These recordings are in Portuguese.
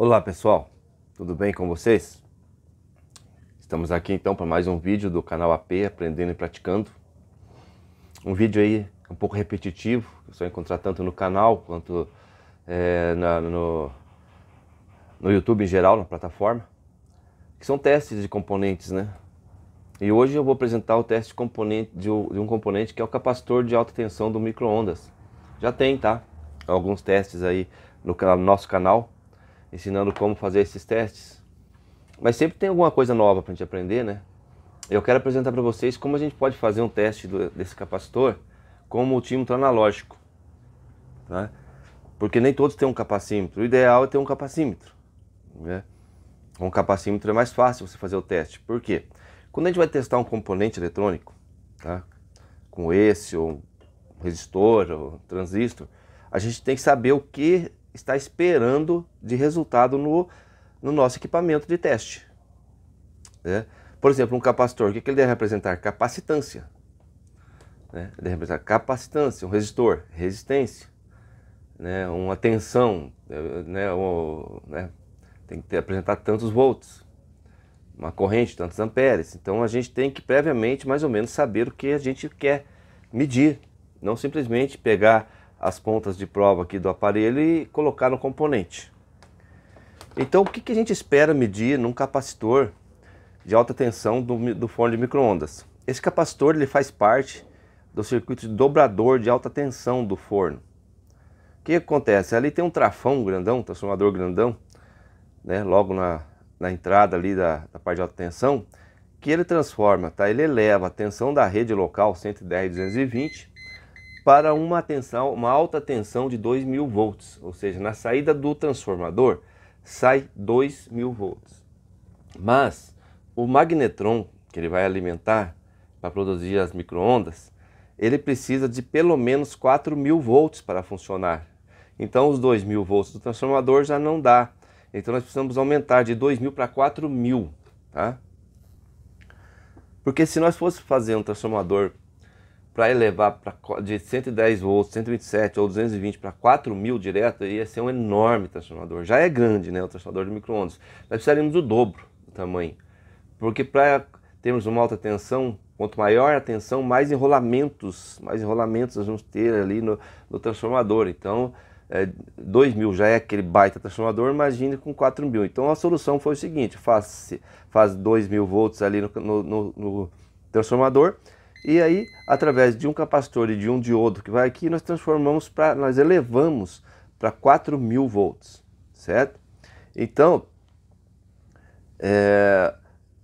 Olá pessoal, tudo bem com vocês? Estamos aqui então para mais um vídeo do canal AP Aprendendo e Praticando. Um vídeo aí um pouco repetitivo, que você vai encontrar tanto no canal quanto é, na, no, no YouTube em geral, na plataforma, que são testes de componentes, né? E hoje eu vou apresentar o teste de, componente, de um componente que é o capacitor de alta tensão do micro-ondas. Já tem, tá? Alguns testes aí no, no nosso canal ensinando como fazer esses testes. Mas sempre tem alguma coisa nova para a gente aprender, né? Eu quero apresentar para vocês como a gente pode fazer um teste do, desse capacitor com multímetro tá analógico. Né? Porque nem todos têm um capacímetro. O ideal é ter um capacímetro. Né? Um capacímetro é mais fácil você fazer o teste. Por quê? Quando a gente vai testar um componente eletrônico, tá? com esse ou um resistor ou um transistor, a gente tem que saber o que está esperando de resultado no, no nosso equipamento de teste. Né? Por exemplo, um capacitor, o que, que ele deve representar? Capacitância. Né? Ele deve representar capacitância, um resistor, resistência, né? uma tensão, né? né? tem que apresentar tantos volts, uma corrente, tantos amperes. Então a gente tem que previamente, mais ou menos, saber o que a gente quer medir, não simplesmente pegar as pontas de prova aqui do aparelho e colocar no componente. Então o que, que a gente espera medir num capacitor de alta tensão do, do forno de microondas? Esse capacitor ele faz parte do circuito de dobrador de alta tensão do forno. O que, que acontece? Ali tem um trafão grandão, um transformador grandão, né, logo na, na entrada ali da, da parte de alta tensão, que ele transforma, tá? ele eleva a tensão da rede local 110 220 para uma tensão, uma alta tensão de 2000 volts, ou seja, na saída do transformador sai 2000 volts. Mas o magnetron que ele vai alimentar para produzir as microondas, ele precisa de pelo menos 4000 volts para funcionar. Então os 2000 volts do transformador já não dá. Então nós precisamos aumentar de 2000 para 4000, tá? Porque se nós fosse fazer um transformador para elevar pra, de 110 volts, 127 ou 220 para 4000 direto, ia ser um enorme transformador. Já é grande, né, o transformador de microondas. Nós precisaríamos do dobro do tamanho, porque para termos uma alta tensão, quanto maior a tensão, mais enrolamentos, mais enrolamentos nós vamos ter ali no, no transformador. Então, é, mil já é aquele baita transformador, imagine com 4000. Então, a solução foi o seguinte, faz, faz 2000 volts ali no, no, no transformador, e aí, através de um capacitor e de um diodo que vai aqui, nós transformamos para nós elevamos para 4000 volts, certo? Então, é,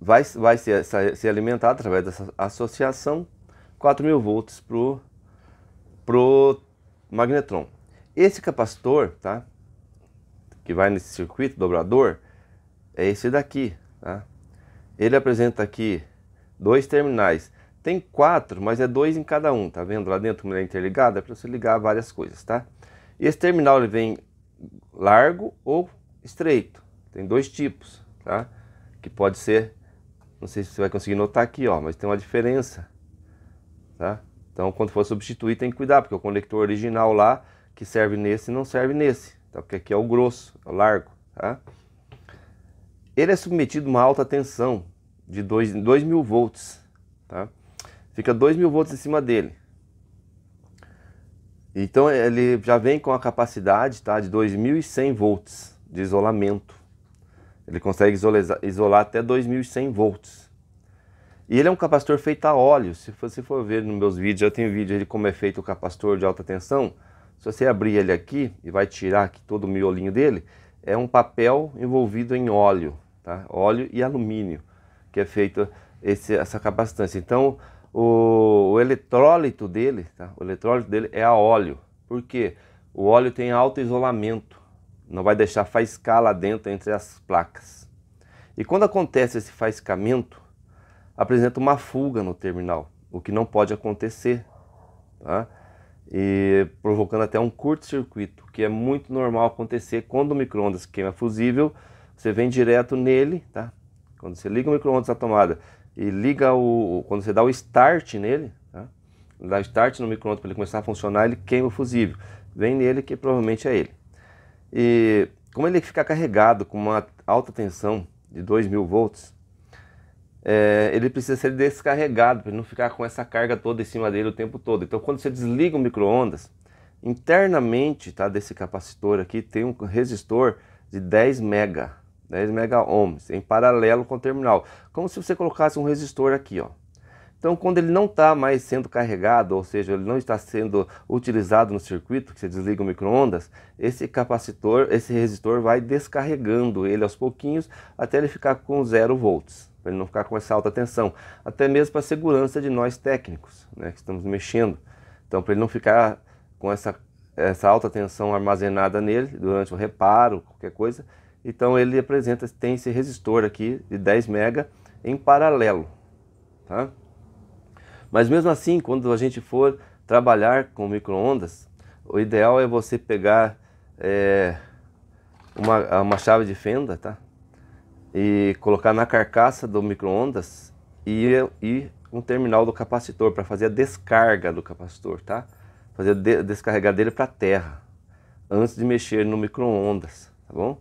vai, vai ser, ser alimentado através dessa associação 4000 volts pro pro magnetron. Esse capacitor, tá? Que vai nesse circuito dobrador é esse daqui, tá? Ele apresenta aqui dois terminais tem quatro, mas é dois em cada um, tá vendo? Lá dentro ele é interligada, é para você ligar várias coisas, tá? E esse terminal ele vem largo ou estreito. Tem dois tipos, tá? Que pode ser, não sei se você vai conseguir notar aqui, ó, mas tem uma diferença, tá? Então, quando for substituir, tem que cuidar, porque o conector original lá que serve nesse não serve nesse, tá? Porque aqui é o grosso, é o largo, tá? Ele é submetido a uma alta tensão de 2.000 mil volts, tá? fica 2 mil volts em cima dele. Então ele já vem com a capacidade tá, de 2100 volts de isolamento. Ele consegue isolar, isolar até 2100 volts. E ele é um capacitor feito a óleo. Se você for ver nos meus vídeos, eu tenho vídeo de como é feito o capacitor de alta tensão. Se você abrir ele aqui e vai tirar aqui todo o miolinho dele, é um papel envolvido em óleo, tá? óleo e alumínio, que é esse essa capacitância. Então, o, o eletrólito dele, tá? O eletrólito dele é a óleo. porque O óleo tem alto isolamento, não vai deixar faiscar lá dentro entre as placas. E quando acontece esse faiscamento, apresenta uma fuga no terminal, o que não pode acontecer, tá? E provocando até um curto-circuito, que é muito normal acontecer quando o micro-ondas queima fusível, você vem direto nele, tá? Quando você liga o micro-ondas à tomada e liga o. Quando você dá o start nele, tá? dá start no micro para ele começar a funcionar, ele queima o fusível. Vem nele que provavelmente é ele. E como ele fica carregado com uma alta tensão de 2000 volts, é, ele precisa ser descarregado para não ficar com essa carga toda em cima dele o tempo todo. Então, quando você desliga o microondas internamente tá, desse capacitor aqui tem um resistor de 10 mega 10 mega ohms em paralelo com o terminal, como se você colocasse um resistor aqui, ó. Então, quando ele não está mais sendo carregado, ou seja, ele não está sendo utilizado no circuito, que você desliga o microondas, esse capacitor, esse resistor vai descarregando ele aos pouquinhos até ele ficar com 0 volts, para ele não ficar com essa alta tensão, até mesmo para a segurança de nós técnicos, né, que estamos mexendo. Então, para ele não ficar com essa, essa alta tensão armazenada nele durante o reparo, qualquer coisa, então ele apresenta, tem esse resistor aqui de 10 mega em paralelo, tá? Mas mesmo assim, quando a gente for trabalhar com microondas, o ideal é você pegar é, uma, uma chave de fenda, tá? E colocar na carcaça do microondas e, e um terminal do capacitor para fazer a descarga do capacitor, tá? Fazer a descarregar dele para terra antes de mexer no microondas, tá bom?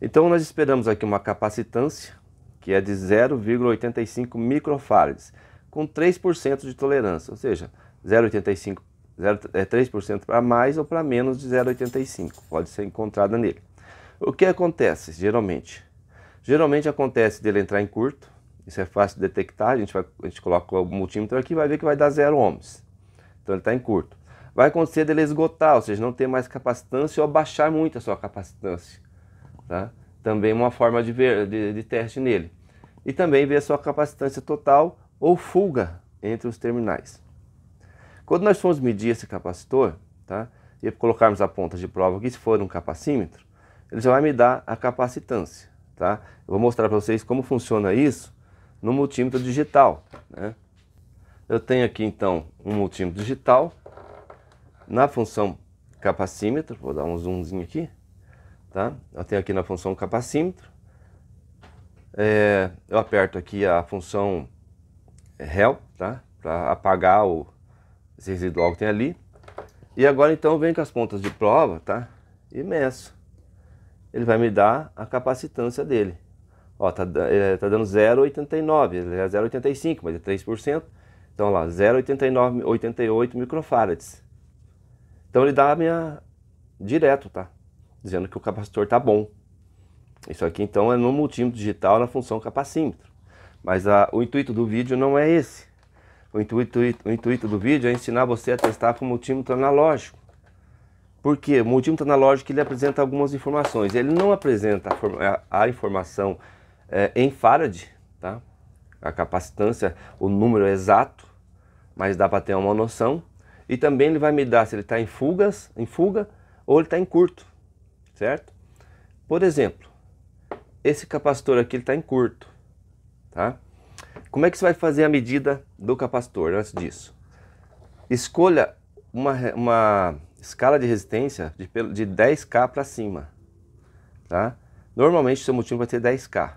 Então nós esperamos aqui uma capacitância que é de 0,85 microfarads, com 3% de tolerância, ou seja, 0,85 é 3% para mais ou para menos de 0,85, pode ser encontrada nele. O que acontece geralmente? Geralmente acontece dele entrar em curto, isso é fácil de detectar, a gente, vai, a gente coloca o multímetro aqui vai ver que vai dar 0 ohms, então ele está em curto. Vai acontecer dele esgotar, ou seja, não ter mais capacitância ou baixar muito a sua capacitância. Tá? Também uma forma de, ver, de, de teste nele. E também ver a sua capacitância total ou fuga entre os terminais. Quando nós formos medir esse capacitor, tá? e colocarmos a ponta de prova aqui, se for um capacímetro, ele já vai me dar a capacitância. Tá? Eu vou mostrar para vocês como funciona isso no multímetro digital. Né? Eu tenho aqui então um multímetro digital na função capacímetro, vou dar um zoomzinho aqui, tá? Eu tenho aqui na função capacímetro, é, eu aperto aqui a função help, é, tá? Para apagar o, resíduo residual que tem ali. E agora então vem com as pontas de prova, tá? E meço. Ele vai me dar a capacitância dele. Ó, tá, é, tá dando 0,89, ele é 0,85, mas é 3%. Então lá, 0,89, 88 microfarads. Então ele dá a minha direto, tá? dizendo que o capacitor está bom. Isso aqui então é no multímetro digital na função capacímetro. Mas a, o intuito do vídeo não é esse. O intuito, o intuito do vídeo é ensinar você a testar com multímetro analógico. Por quê? O multímetro analógico ele apresenta algumas informações. Ele não apresenta a, a informação é, em farad, tá? a capacitância, o número exato, mas dá para ter uma noção. E também ele vai me dar se ele está em fugas, em fuga ou ele está em curto certo? Por exemplo, esse capacitor aqui está em curto, tá? Como é que você vai fazer a medida do capacitor antes disso? Escolha uma, uma escala de resistência de, de 10K para cima, tá? Normalmente seu motivo vai ter 10K.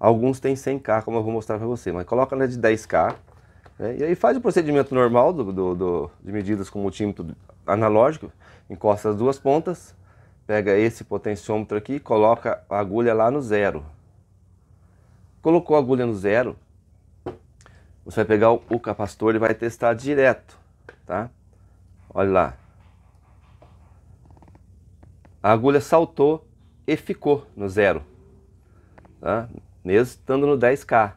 Alguns têm 100K, como eu vou mostrar para você, mas coloca na de 10K, né? e aí faz o procedimento normal do, do, do de medidas com multímetro analógico, encosta as duas pontas, pega esse potenciômetro aqui e coloca a agulha lá no zero. Colocou a agulha no zero, você vai pegar o capacitor e vai testar direto, tá? Olha lá. A agulha saltou e ficou no zero, tá? Mesmo estando no 10K.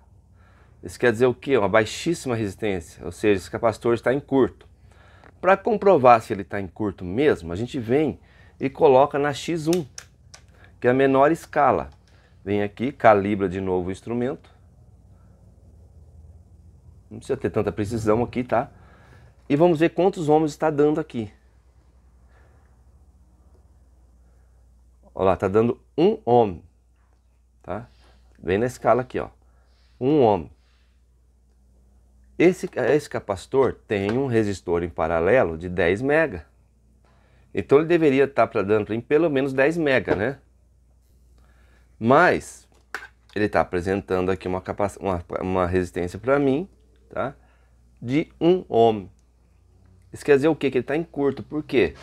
Isso quer dizer o que? Uma baixíssima resistência, ou seja, esse capacitor está em curto. Para comprovar se ele está em curto mesmo, a gente vem e coloca na X1, que é a menor escala. Vem aqui, calibra de novo o instrumento. Não precisa ter tanta precisão aqui, tá? E vamos ver quantos ohms está dando aqui. Olha lá, está dando 1 ohm, tá? Vem na escala aqui, ó. 1 ohm. Esse, esse capacitor tem um resistor em paralelo de 10 mega. Então ele deveria estar tá dando para pelo menos 10 mega, né? Mas ele está apresentando aqui uma, uma, uma resistência para mim, tá? De 1 ohm. Isso quer dizer o quê? Que ele está em curto. Por quê?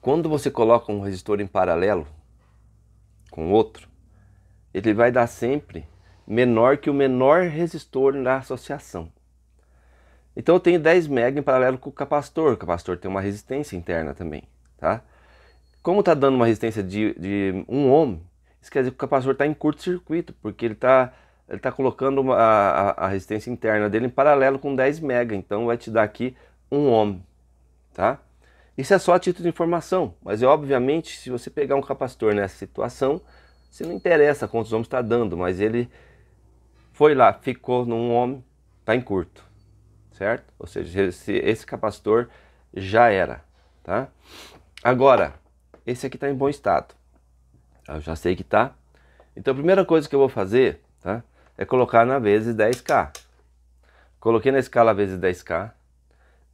Quando você coloca um resistor em paralelo com outro, ele vai dar sempre menor que o menor resistor na associação. Então eu tenho 10 mega em paralelo com o capacitor. O capacitor tem uma resistência interna também, tá? Como está dando uma resistência de, de 1 ohm, isso quer dizer que o capacitor está em curto-circuito, porque ele está ele tá colocando uma, a, a, resistência interna dele em paralelo com 10 mega, então vai te dar aqui 1 ohm, tá? Isso é só a título de informação, mas é obviamente se você pegar um capacitor nessa situação, você não interessa quantos ohms está dando, mas ele foi lá, ficou num ohm, está em curto certo? Ou seja, esse, esse capacitor já era, tá? Agora, esse aqui está em bom estado. Eu já sei que está. Então a primeira coisa que eu vou fazer, tá? É colocar na vezes 10K. Coloquei na escala vezes 10K.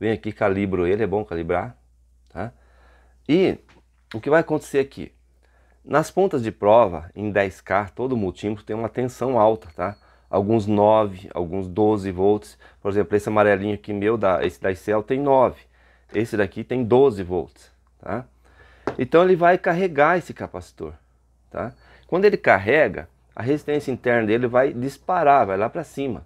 Vem aqui, calibro ele, é bom calibrar, tá? E o que vai acontecer aqui? Nas pontas de prova, em 10K, todo multímetro tem uma tensão alta, tá? alguns 9, alguns 12 volts. Por exemplo, esse amarelinho aqui meu, da, esse da Excel tem 9. Esse daqui tem 12 volts, tá? Então ele vai carregar esse capacitor, tá? Quando ele carrega, a resistência interna dele vai disparar, vai lá para cima.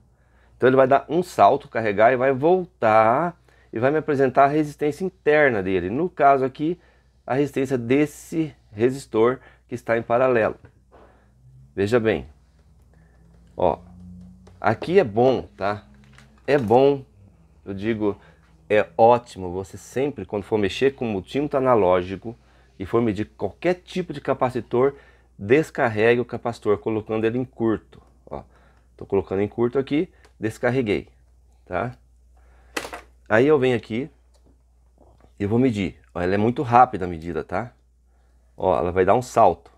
Então ele vai dar um salto, carregar e vai voltar e vai me apresentar a resistência interna dele. No caso aqui, a resistência desse resistor que está em paralelo. Veja bem, ó, Aqui é bom, tá? É bom, eu digo, é ótimo você sempre, quando for mexer com multímetro analógico e for medir qualquer tipo de capacitor, descarregue o capacitor colocando ele em curto. Ó, tô colocando em curto aqui, descarreguei, tá? Aí eu venho aqui e vou medir. Ó, ela é muito rápida a medida, tá? Ó, ela vai dar um salto.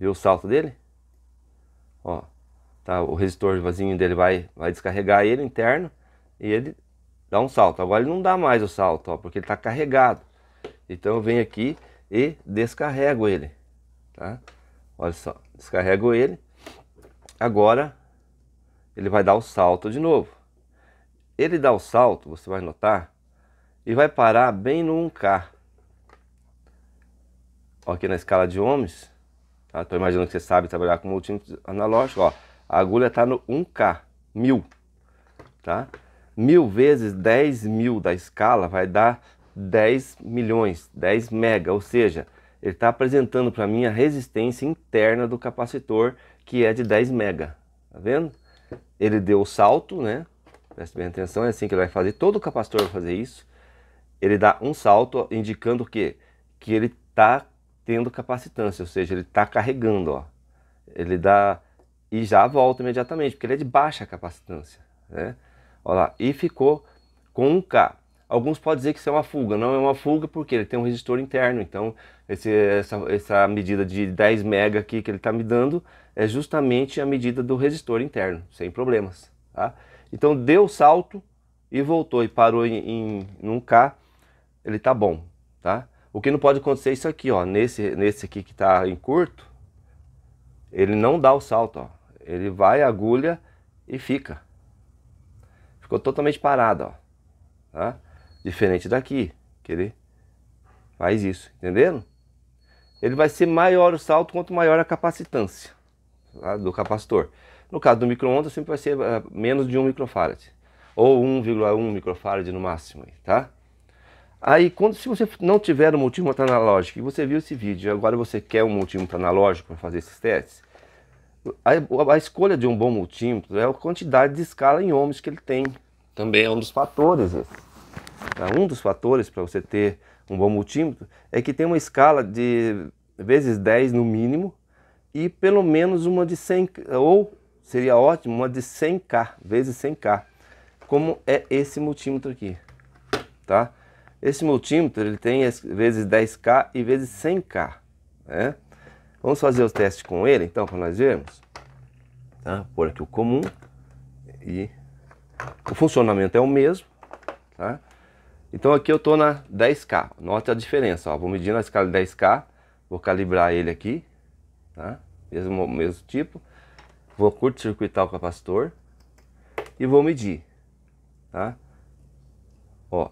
Viu o salto dele? Ó, tá? O resistor vazio dele vai, vai descarregar ele interno e ele dá um salto. Agora ele não dá mais o salto, ó, porque ele está carregado. Então eu venho aqui e descarrego ele, tá? Olha só, descarrego ele. Agora ele vai dar o salto de novo. Ele dá o salto, você vai notar, e vai parar bem no 1K. Ó, aqui na escala de ohms, tá? Tô imaginando que você sabe trabalhar com multímetro analógico, ó. A agulha está no 1K, mil, tá? Mil vezes 10 mil da escala vai dar 10 milhões, 10 mega, ou seja, ele está apresentando para mim a resistência interna do capacitor, que é de 10 mega, tá vendo? Ele deu o salto, né? Preste bem atenção, é assim que ele vai fazer, todo capacitor vai fazer isso. Ele dá um salto indicando o quê? Que ele está tendo capacitância, ou seja, ele está carregando, ó. Ele dá e já volta imediatamente, porque ele é de baixa capacitância. Né? Olha lá, e ficou com um K. Alguns podem dizer que isso é uma fuga, não é uma fuga porque ele tem um resistor interno, então esse, essa, essa medida de 10 mega aqui que ele está me dando é justamente a medida do resistor interno, sem problemas. Tá? Então deu salto e voltou e parou em, em K, ele está bom. Tá? O que não pode acontecer é isso aqui, ó, nesse, nesse aqui que está em curto, ele não dá o salto, ó. Ele vai, agulha e fica. Ficou totalmente parado, ó. Tá? Diferente daqui, que ele faz isso, entenderam? Ele vai ser maior o salto quanto maior a capacitância tá? do capacitor. No caso do micro-ondas, sempre vai ser eh, menos de 1 microfarad. Ou 1,1 microfarad no máximo, tá? Aí, quando, se você não tiver um multímetro analógico e você viu esse vídeo agora você quer um multímetro analógico para fazer esses testes, a, a escolha de um bom multímetro é a quantidade de escala em ohms que ele tem. Também é um dos fatores. Né? Então, um dos fatores para você ter um bom multímetro é que tem uma escala de vezes 10 no mínimo e pelo menos uma de 100 ou seria ótimo uma de 100k vezes 100k como é esse multímetro aqui tá esse multímetro ele tem vezes 10k e vezes 100k né Vamos fazer os testes com ele, então, para nós vermos. Tá? Por aqui o comum. E o funcionamento é o mesmo. Tá? Então aqui eu estou na 10K. Note a diferença. Ó. Vou medir na escala de 10K. Vou calibrar ele aqui. Tá? Mesmo, mesmo tipo. Vou curto-circuitar o capacitor. E vou medir. Tá? Ó,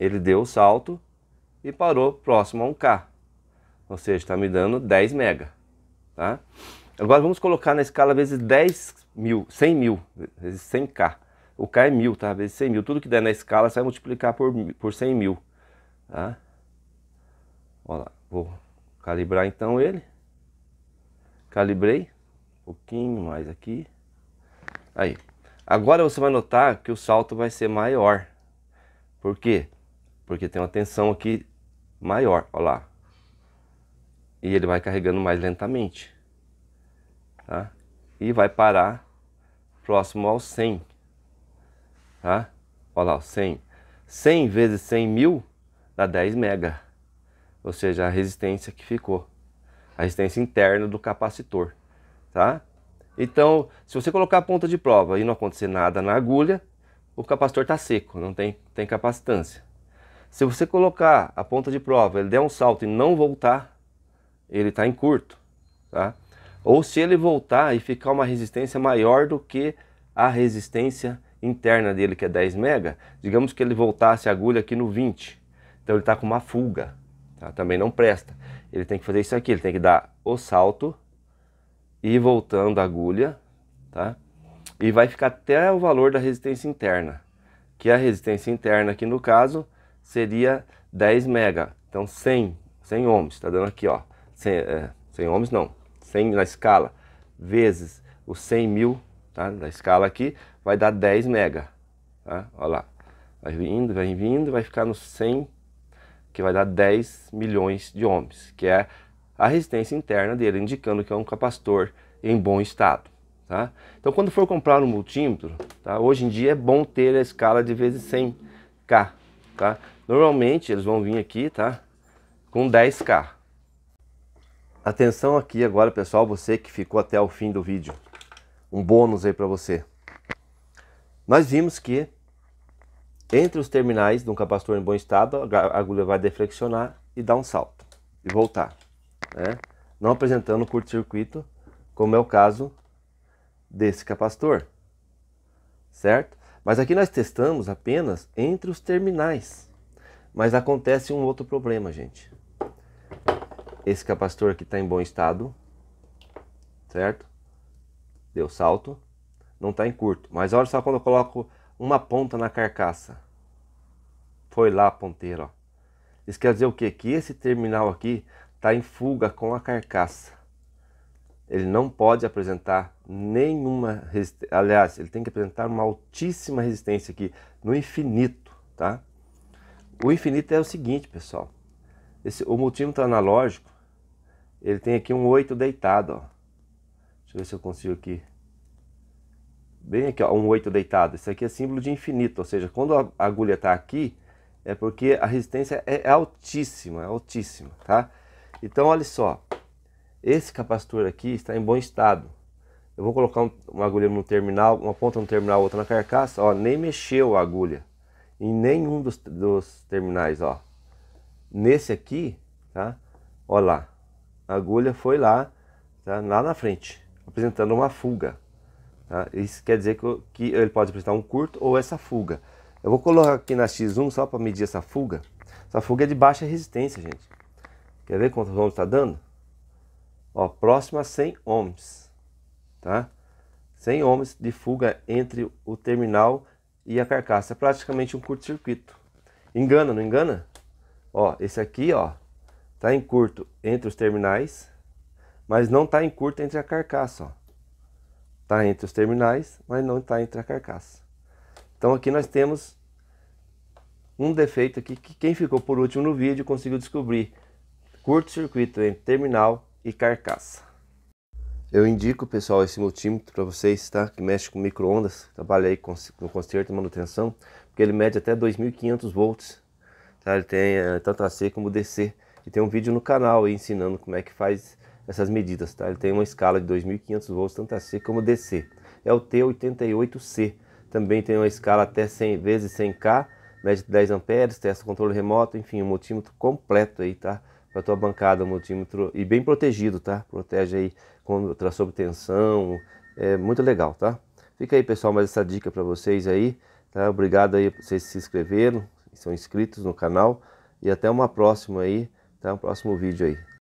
ele deu o salto e parou próximo a 1K. Ou seja, está me dando 10 mega. Tá? Agora vamos colocar na escala vezes 10 mil, 100 mil, vezes 100k. O k é mil, tá? Vezes 100 mil. Tudo que der na escala você vai multiplicar por, por 100 mil. Tá? Olha lá, vou calibrar então ele. Calibrei. Um pouquinho mais aqui. Aí. Agora você vai notar que o salto vai ser maior. Por quê? Porque tem uma tensão aqui maior. Olha lá e ele vai carregando mais lentamente, tá? E vai parar próximo ao 100, tá? Olha lá, 100. 100 vezes 100 mil dá 10 mega, ou seja, a resistência que ficou, a resistência interna do capacitor, tá? Então, se você colocar a ponta de prova e não acontecer nada na agulha, o capacitor está seco, não tem, tem capacitância. Se você colocar a ponta de prova, ele der um salto e não voltar, ele está em curto, tá? Ou se ele voltar e ficar uma resistência maior do que a resistência interna dele, que é 10 mega, digamos que ele voltasse a agulha aqui no 20, então ele está com uma fuga, tá? também não presta. Ele tem que fazer isso aqui, ele tem que dar o salto e voltando a agulha, tá? E vai ficar até o valor da resistência interna, que a resistência interna aqui no caso seria 10 mega, então 100, 100 ohms, está dando aqui ó, 100, é, 100 homens não, 100 na escala, vezes os 100 mil, tá? na escala aqui, vai dar 10 mega. Tá? Olha lá, vai vindo, vai vindo, vai ficar nos 100, que vai dar 10 milhões de ohms, que é a resistência interna dele, indicando que é um capacitor em bom estado. Tá? Então quando for comprar um multímetro, tá? hoje em dia é bom ter a escala de vezes 100K. Tá? Normalmente eles vão vir aqui tá? com 10K. Atenção aqui agora, pessoal, você que ficou até o fim do vídeo. Um bônus aí para você. Nós vimos que entre os terminais de um capacitor em bom estado, a agulha vai deflexionar e dar um salto e voltar, né? Não apresentando curto-circuito, como é o caso desse capacitor, certo? Mas aqui nós testamos apenas entre os terminais. Mas acontece um outro problema, gente. Esse capacitor aqui está em bom estado, certo? Deu salto, não está em curto. Mas olha só quando eu coloco uma ponta na carcaça. Foi lá a ponteira, ó. Isso quer dizer o quê? Que esse terminal aqui está em fuga com a carcaça. Ele não pode apresentar nenhuma resistência. Aliás, ele tem que apresentar uma altíssima resistência aqui, no infinito, tá? O infinito é o seguinte, pessoal. Esse, o multímetro analógico, ele tem aqui um 8 deitado, ó. Deixa eu ver se eu consigo aqui. Bem aqui, ó, um 8 deitado. Isso aqui é símbolo de infinito, ou seja, quando a agulha está aqui, é porque a resistência é, é altíssima, é altíssima, tá? Então, olha só. Esse capacitor aqui está em bom estado. Eu vou colocar uma agulha no terminal, uma ponta no terminal, outra na carcaça, ó, nem mexeu a agulha em nenhum dos, dos terminais, ó. Nesse aqui, tá? Olha lá, a agulha foi lá, tá, lá na frente, apresentando uma fuga. Tá? Isso quer dizer que, que ele pode apresentar um curto ou essa fuga. Eu vou colocar aqui na X1 só para medir essa fuga. Essa fuga é de baixa resistência, gente. Quer ver quantos ohms está dando? Ó, próximo a 100 ohms, tá? 100 ohms de fuga entre o terminal e a carcaça. É praticamente um curto-circuito. Engana, não engana? Ó, esse aqui, ó, Está em curto entre os terminais, mas não está em curto entre a carcaça. Está entre os terminais, mas não está entre a carcaça. Então aqui nós temos um defeito aqui que quem ficou por último no vídeo conseguiu descobrir. Curto-circuito entre terminal e carcaça. Eu indico, pessoal, esse multímetro para vocês, tá? Que mexe com microondas, trabalha aí com, com conserto e manutenção, porque ele mede até 2.500 volts, tá? Ele tem eh, tanto AC como DC. E tem um vídeo no canal aí ensinando como é que faz essas medidas, tá? Ele tem uma escala de 2.500 volts, tanto AC como DC. É o T88C. Também tem uma escala até 100 vezes 100K, mede 10 amperes, testa controle remoto, enfim, um multímetro completo aí, tá? Para tua bancada, um multímetro e bem protegido, tá? Protege aí contra a tensão é muito legal, tá? Fica aí, pessoal, mais essa dica para vocês aí, tá? Obrigado aí vocês se inscreveram, são inscritos no canal e até uma próxima aí. Até o próximo vídeo aí.